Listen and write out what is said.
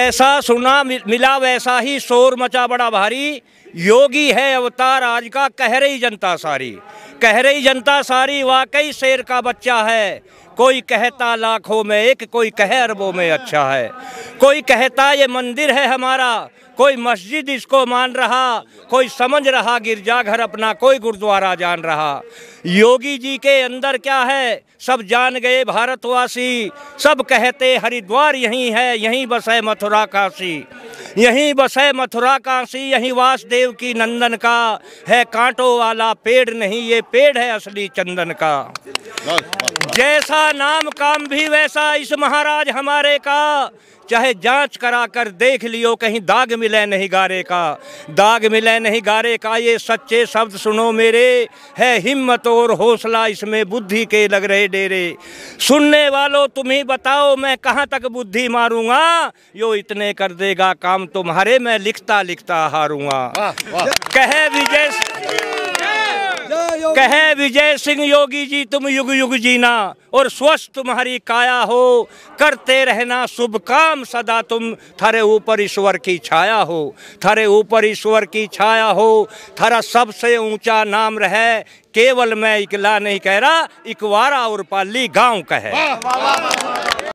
ऐसा सुना मिला वैसा ही शोर मचा बड़ा भारी योगी है अवतार आज का कह रही जनता सारी कह रही जनता सारी वाकई शेर का बच्चा है कोई कहता लाखों में एक कोई कहे अरबों में अच्छा है कोई कहता ये मंदिर है हमारा कोई मस्जिद इसको मान रहा कोई समझ रहा गिरजाघर अपना कोई गुरुद्वारा जान रहा योगी जी के अंदर क्या है सब जान गए भारतवासी सब कहते हरिद्वार यहीं है यहीं बस है मथुरा काशी यहीं बसे मथुरा काशी यहीं वासदेव की नंदन का है कांटो वाला पेड़ नहीं ये पेड़ है असली चंदन का जैसा नाम काम भी वैसा इस महाराज हमारे का चाहे जांच करा कर देख लियो कहीं दाग मिले नहीं गारे का दाग मिले नहीं गारे का ये सच्चे शब्द सुनो मेरे है हिम्मत और हौसला इसमें बुद्धि के लग रहे डेरे सुनने वालों तुम ही बताओ मैं कहाँ तक बुद्धि मारूंगा यो इतने कर देगा काम कलम तुम्हारे मैं लिखता लिखता हारूंगा कहे विजय कहे विजय सिंह योगी जी तुम युग युग जीना और स्वस्थ तुम्हारी काया हो करते रहना शुभ काम सदा तुम थारे ऊपर ईश्वर की छाया हो थारे ऊपर ईश्वर की छाया हो थारा सबसे ऊंचा नाम रहे केवल मैं इकला नहीं कह रहा इकवारा और पाली गांव कहे